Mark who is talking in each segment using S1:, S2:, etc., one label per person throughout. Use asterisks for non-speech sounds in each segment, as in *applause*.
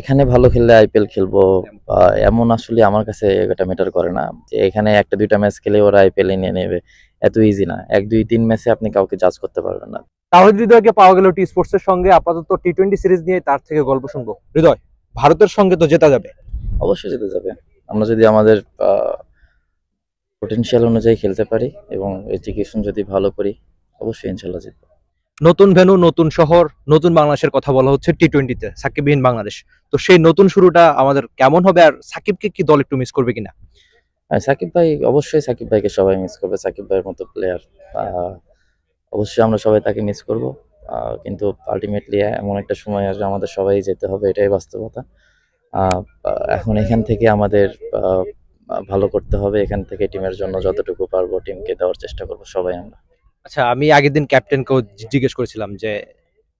S1: এখানে ভালো খেললে আইপিএল খেলবো এমন আসলে আমার কাছে এটা ম্যাটার করে না যে এখানে একটা দুইটা ম্যাচ খেলে ওরা আইপিএল নিয়ে নেবে এত ইজি না এক দুই তিন ম্যাচে আপনি কাউকে জাজ করতে পারবেন
S2: না তাহলে হৃদয়কে পাওয়া গেল টি স্পোর্টস এর সঙ্গে আপাতত টি টোয়েন্টি সিরিজ নিয়ে তার থেকে গল্প শুনবো হৃদয় ভারতের সঙ্গে তো জেতা যাবে অবশ্যই জেতা যাবে
S1: আমরা যদি আমাদের পোটেনশিয়াল অনুযায়ী খেলতে পারি এবং এডুকেশন যদি ভালো করি অবশ্যই ইনশাল্লাহ জিতবো
S2: নতুন ভেনু নতুন শহর নতুন বাংলাদেশের কথা বলা হচ্ছে টি টোয়েন্টিতে সাকিবহীন বাংলাদেশ তো সেই নতুন শুরুটা আমাদের কেমন হবে আর সাকিবকে কি দল একটু মিস করবে কিনা হ্যাঁ, সাকিব ভাই
S1: অবশ্যই সাকিব ভাইকে সবাই মিস করবে সাকিব ভাইয়ের মতো প্লেয়ার অবশ্যই আমরা সবাই তাকে মিস করব কিন্তু আলটিমেটলি হ্যাঁ, এমন একটা সময় আসবে আমাদের সবাই যেতে হবে এটাই বাস্তবতা এখন এখান থেকে আমাদের ভালো করতে হবে এখান থেকে টিমের জন্য
S2: যতটুকু পারবো টিমকে
S1: দেওয়ার চেষ্টা করব সবাই আমরা
S2: আচ্ছা আমি আগের দিন ক্যাপ্টেনকেও জিজ্ঞেস করেছিলাম যে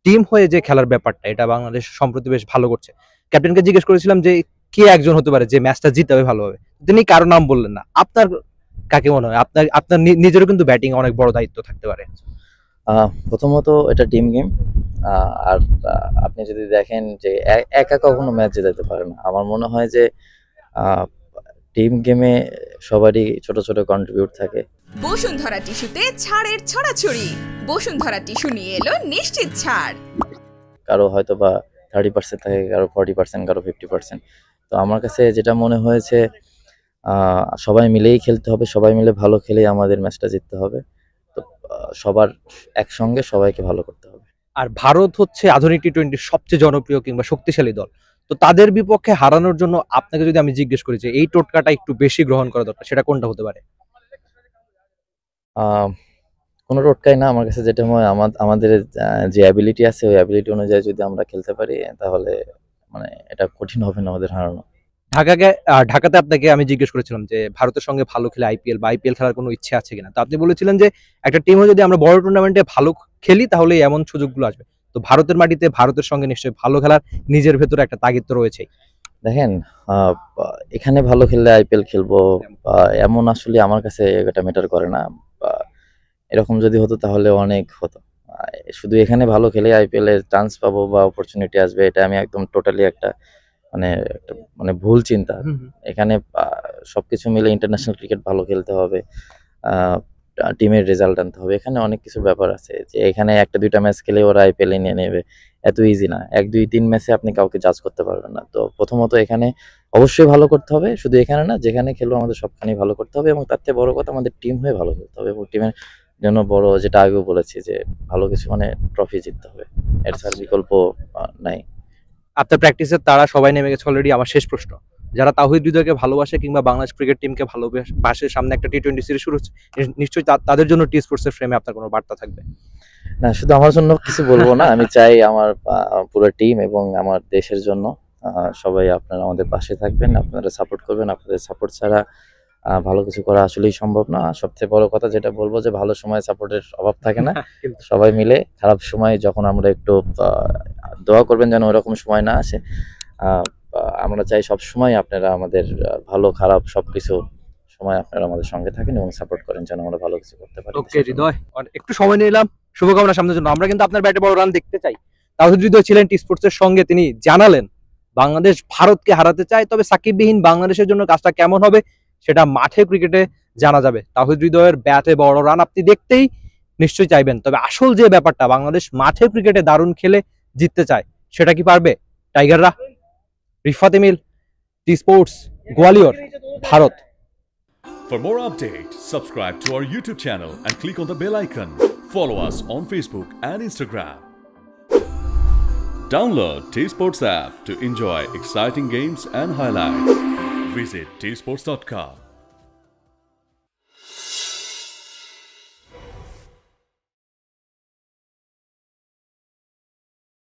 S2: টিম হয়ে যে খেলার ব্যাপারটা এটা বাংলাদেশ সম্প্রতি বেশ ভালো করছে ক্যাপ্টেনকে জিজ্ঞেস করেছিলাম যে কে একজন হতে পারে যে ম্যাচটা জিতাবে ভালোভাবে তিনি কারো নাম বললেন না আপনার কাকে মনে হয় আপনার আপনার নিজেরও কিন্তু ব্যাটিং অনেক বড় দায়িত্ব থাকতে পারে প্রথমত এটা টিম গেম
S1: আর আপনি যদি দেখেন যে একা কখনো ম্যাচ জেতাতে পারে না আমার মনে হয় যে টিম গেমে সবারই ছোট ছোট কন্ট্রিবিউট থাকে
S2: বসুন্ধরা টিস্যুতে ছাড়ের ছড়াছড়ি বসুন্ধরা টিস্যু নিয়ে এলো নিশ্চিত ছাড়
S1: কারো হয়তো বা থার্টি পার্সেন্ট থাকে কারো ফর্টি পার্সেন্ট কারো ফিফটি পার্সেন্ট তো আমার কাছে যেটা মনে হয়েছে সবাই মিলেই খেলতে হবে সবাই মিলে ভালো খেলে আমাদের ম্যাচটা জিততে হবে তো সবার একসঙ্গে সবাইকে ভালো করতে হবে
S2: আর ভারত হচ্ছে আধুনিক টি টোয়েন্টির সবচেয়ে জনপ্রিয় কিংবা শক্তিশালী দল তো তাদের বিপক্ষে হারানোর জন্য আপনাকে যদি আমি জিজ্ঞেস করি যে এই টোটকাটা একটু বেশি গ্রহণ করা দরকার সেটা কোনটা হতে পারে
S1: কোনো টোটকাই না আমার কাছে যেটা হয় আমাদের যে অ্যাবিলিটি আছে ওই অ্যাবিলিটি অনুযায়ী যদি আমরা খেলতে পারি তাহলে মানে
S2: এটা কঠিন হবে না আমাদের হারানো ঢাকাকে ঢাকাতে আপনাকে আমি জিজ্ঞেস করেছিলাম যে ভারতের সঙ্গে ভালো খেলে আইপিএল বা আইপিএল খেলার কোনো ইচ্ছে আছে কিনা তো আপনি বলেছিলেন যে একটা টিমও যদি আমরা বড় টুর্নামেন্টে ভালো খেলি তাহলে এমন সুযোগগুলো আসবে তো ভারতের মাটিতে ভারতের সঙ্গে নিশ্চয়ই ভালো খেলার নিজের ভেতরে একটা তাগিদ রয়েছে দেখেন
S1: এখানে ভালো খেললে আইপিএল খেলবো এমন আসলে আমার কাছে এটা ম্যাটার করে না এরকম যদি হতো তাহলে অনেক হতো শুধু এখানে ভালো খেলে আইপিএলে চান্স পাবো বা অপরচুনিটি আসবে এটা আমি একদম টোটালি একটা মানে মানে ভুল চিন্তা এখানে সবকিছু মিলে ইন্টারন্যাশনাল ক্রিকেট ভালো খেলতে হবে টিমের রেজাল্ট আনতে হবে এখানে অনেক কিছু ব্যাপার আছে যে এখানে একটা দুইটা ম্যাচ খেলে ওরা এ নিয়ে নেবে এত ইজি না এক দুই তিন ম্যাচে আপনি কাউকে জাজ করতে পারবেন না তো প্রথমত এখানে অবশ্যই ভালো করতে হবে শুধু এখানে না যেখানে খেলো আমাদের সবখানেই ভালো করতে হবে এবং তার থেকে বড় কথা আমাদের টিম হয়ে ভালো খেলতে হবে এবং টিমের জন্য বড় যেটা আগেও বলেছি যে ভালো কিছু মানে ট্রফি জিততে হবে এর ছাড়া আচ্ছা। বিকল্প
S2: নাই আপনার প্র্যাকটিসের তারা সবাই নেমে গেছে অলরেডি আমার শেষ প্রশ্ন যারা তাহিদ হৃদয়কে ভালোবাসে কিংবা বাংলাদেশ ক্রিকেট টিমকে ভালোবাসে সামনে একটা টি টোয়েন্টি সিরিজ শুরু হচ্ছে নিশ্চয়ই তাদের জন্য টি স্পোর্টসের ফ্রেমে আপনার কোনো বার্তা থাকবে
S1: না শুধু আমার জন্য কিছু বলবো না আমি চাই আমার পুরো টিম এবং আমার দেশের জন্য সবাই আপনারা আমাদের পাশে থাকবেন আপনারা সাপোর্ট করবেন আপনাদের সাপোর্ট ছাড়া ভালো কিছু করা আসলেই সম্ভব না সবচেয়ে বড় কথা যেটা বলবো যে ভালো সময় সাপোর্টের অভাব থাকে না *laughs* সবাই মিলে খারাপ সময় যখন আমরা একটু দোয়া করবেন যেন ওরকম সময় না আসে আমরা চাই সব সময় আপনারা আমাদের ভালো খারাপ সবকিছু সময় আপনারা
S2: আমাদের সঙ্গে থাকেন এবং সাপোর্ট করেন যেন আমরা ভালো কিছু করতে পারি ওকে হৃদয় একটু সময় নিলাম শুভকামনা সামনের জন্য আমরা কিন্তু আপনার ব্যাটে বড় রান দেখতে চাই তাহলে হৃদয় ছিলেন টি স্পোর্টসের সঙ্গে তিনি জানালেন বাংলাদেশ ভারতকে হারাতে চায় তবে সাকিববিহীন বাংলাদেশের জন্য কাজটা কেমন হবে সেটা মাঠে ক্রিকেটে জানা যাবে তাহিদ হৃদয়ের ব্যাটে বড় রান আপনি দেখতেই নিশ্চয়ই চাইবেন তবে আসল যে ব্যাপারটা বাংলাদেশ মাঠে ক্রিকেটে দারুণ খেলে জিততে চায় সেটা কি পারবে টাইগাররা Rifat Emil T sports Gwalior Bharat For more updates, subscribe to our YouTube channel and click on the bell icon. Follow us on Facebook and Instagram. Download T Sports app to enjoy exciting games and highlights. visit tsports.com.